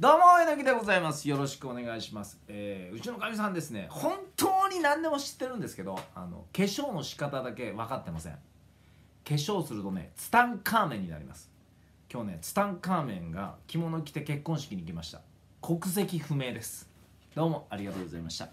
どうも、えのきでございます。よろしくお願いします。えー、うちのかみさんですね、本当に何でも知ってるんですけど、あの、化粧の仕方だけ分かってません。化粧するとね、ツタンカーメンになります。今日ね、ツタンカーメンが着物着て結婚式に来ました。国籍不明です。どうもありがとうございました。